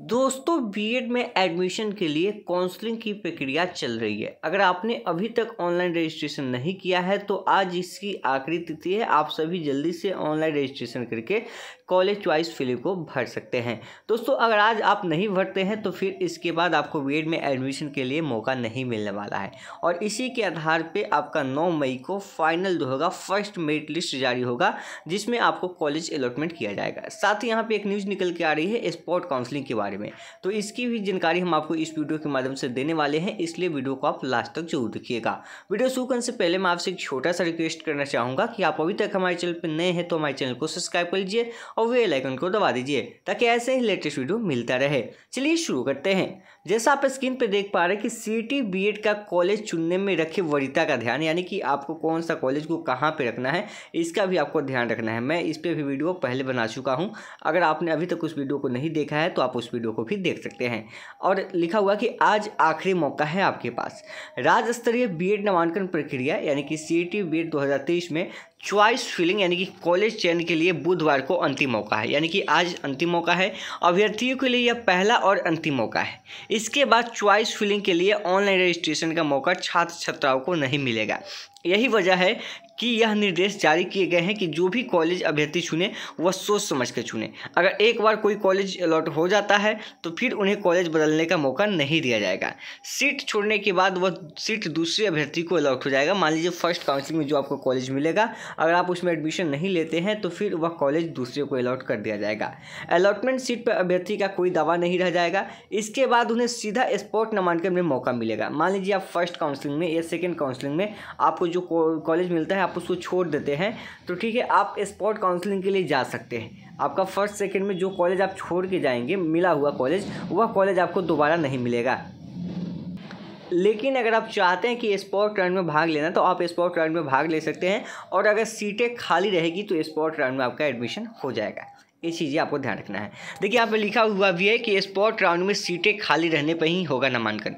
दोस्तों बीएड में एडमिशन के लिए काउंसलिंग की प्रक्रिया चल रही है अगर आपने अभी तक ऑनलाइन रजिस्ट्रेशन नहीं किया है तो आज इसकी आखिरी तिथि है आप सभी जल्दी से ऑनलाइन रजिस्ट्रेशन करके कॉलेज चॉइस फिलिप को भर सकते हैं दोस्तों अगर आज आप नहीं भरते हैं तो फिर इसके बाद आपको बी में एडमिशन के लिए मौका नहीं मिलने वाला है और इसी के आधार पर आपका नौ मई को फाइनल जो होगा फर्स्ट मेरिट लिस्ट जारी होगा जिसमें आपको कॉलेज अलॉटमेंट किया जाएगा साथ ही यहाँ पर एक न्यूज़ निकल के आ रही है स्पॉट काउंसलिंग के बारे में तो इसकी भी जानकारी हम आपको इस वीडियो के माध्यम से देने वाले हैं इसलिए वीडियो को आप लास्ट तक जरूर देखिएगा वीडियो शुरू करने से पहले मैं आपसे एक छोटा सा रिक्वेस्ट करना चाहूँगा कि आप अभी तक हमारे चैनल पर नए हैं तो हमारे चैनल को सब्सक्राइब कर लीजिए और वे लाइकन को दबा दीजिए ताकि ऐसे ही लेटेस्ट वीडियो मिलता रहे चलिए शुरू करते हैं जैसा आप स्क्रीन पर देख पा रहे हैं कि सी टी का कॉलेज चुनने में रखे वरिता का ध्यान यानी कि आपको कौन सा कॉलेज को कहाँ पर रखना है इसका भी आपको ध्यान रखना है मैं इस पर भी वीडियो पहले बना चुका हूँ अगर आपने अभी तक उस वीडियो को नहीं देखा है तो आप उस वीडियो को भी देख सकते हैं और लिखा हुआ कि आज आखिरी मौका है आपके पास राज्य स्तरीय बी नामांकन प्रक्रिया यानी कि e सी टी में च्वाइस फिलिंग यानी कि कॉलेज चयन के लिए बुधवार को अंतिम मौका है यानी कि आज अंतिम मौका है अभ्यर्थियों के लिए यह पहला और अंतिम मौका है इसके बाद च्वाइस फिलिंग के लिए ऑनलाइन रजिस्ट्रेशन का मौका छात्र छात्राओं को नहीं मिलेगा यही वजह है कि यह निर्देश जारी किए गए हैं कि जो भी कॉलेज अभ्यर्थी चुने वह सोच समझ कर चुने अगर एक बार कोई कॉलेज अलॉट हो जाता है तो फिर उन्हें कॉलेज बदलने का मौका नहीं दिया जाएगा सीट छोड़ने के बाद वह सीट दूसरे अभ्यर्थी को अलॉट हो जाएगा मान लीजिए फर्स्ट काउंसिलिंग में जो आपको कॉलेज मिलेगा अगर आप उसमें एडमिशन नहीं लेते हैं तो फिर वह कॉलेज दूसरे को अलॉट कर दिया जाएगा अलॉटमेंट सीट पर अभ्यर्थी का कोई दावा नहीं रह जाएगा इसके बाद उन्हें सीधा स्पॉट नामांकन में मौका मिलेगा मान लीजिए आप फर्स्ट काउंसलिंग में या सेकेंड काउंसलिंग में आपको जो कॉलेज मिलता है आप उसको छोड़ देते हैं तो ठीक है आप स्पॉट काउंसलिंग के लिए जा सकते हैं आपका फर्स्ट सेकेंड में जो कॉलेज आप छोड़ के जाएंगे मिला हुआ कॉलेज वह कॉलेज आपको दोबारा नहीं मिलेगा लेकिन अगर आप चाहते हैं कि स्पोर्ट राउंड में भाग लेना तो आप स्पोर्ट राउंड में भाग ले सकते हैं और अगर सीटें खाली रहेगी तो स्पोर्ट राउंड में आपका एडमिशन हो जाएगा ये चीज़ें आपको ध्यान रखना है देखिए यहाँ पे लिखा हुआ भी है कि स्पॉट राउंड में सीटें खाली रहने पर ही होगा नामांकन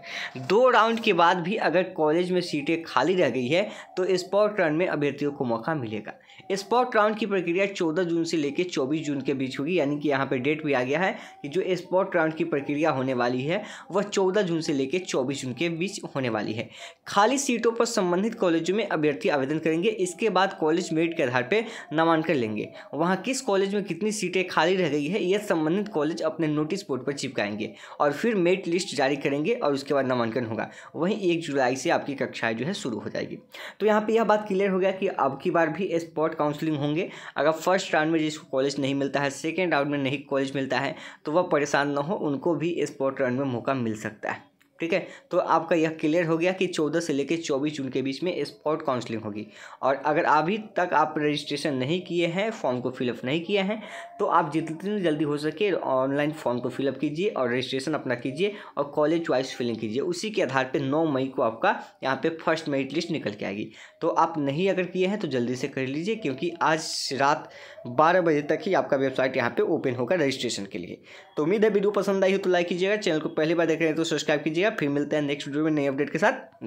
दो राउंड के बाद भी अगर कॉलेज में सीटें खाली रह गई है तो स्पॉट राउंड में अभ्यर्थियों को मौका मिलेगा स्पॉट राउंड की प्रक्रिया चौदह जून से लेकर चौबीस जून के बीच होगी यानी कि यहाँ पर डेट भी आ गया है कि जो स्पॉट राउंड की प्रक्रिया होने वाली है वह चौदह जून से लेकर चौबीस जून के बीच होने वाली है खाली सीटों पर संबंधित कॉलेजों में अभ्यर्थी आवेदन करेंगे इसके बाद कॉलेज मेरिट के आधार पर नामांकन लेंगे वहाँ किस कॉलेज में कितनी सीटें सीटें खाली रह गई है यह संबंधित कॉलेज अपने नोटिस बोर्ड पर चिपकाएंगे और फिर मेरिट लिस्ट जारी करेंगे और उसके बाद नामांकन होगा वहीं एक जुलाई से आपकी कक्षाएँ जो है शुरू हो जाएगी तो यहाँ पर यह बात क्लियर हो गया कि अब की बार भी स्पॉट काउंसलिंग होंगे अगर फर्स्ट राउंड में जिसको कॉलेज नहीं मिलता है सेकेंड राउंड में नहीं कॉलेज मिलता है तो वह परेशान न हो उनको भी स्पॉट राउंड में मौका मिल सकता है ठीक है तो आपका यह क्लियर हो गया कि 14 से लेकर 24 जून के बीच में स्पॉट काउंसलिंग होगी और अगर अभी तक आप रजिस्ट्रेशन नहीं किए हैं फॉर्म को फिलअप नहीं किया है तो आप जितनी जल्दी हो सके ऑनलाइन फॉर्म को फिलअप कीजिए और रजिस्ट्रेशन अपना कीजिए और कॉलेज वाइज फिलिंग कीजिए उसी के आधार पर नौ मई को आपका यहाँ पर फर्स्ट मेरिट लिस्ट निकल के आएगी तो आप नहीं अगर किए हैं तो जल्दी से कर लीजिए क्योंकि आज रात बारह बजे तक ही आपका वेबसाइट यहाँ पर ओपन होगा रजिस्ट्रेशन के लिए तो उम्मीद है वीडियो पसंद आई हो तो लाइक कीजिएगा चैनल को पहली बार देख रहे हैं तो सब्सक्राइब कीजिएगा लिया फिर मिलते हैं नेक्स्ट वीडियो में नई अपडेट के साथ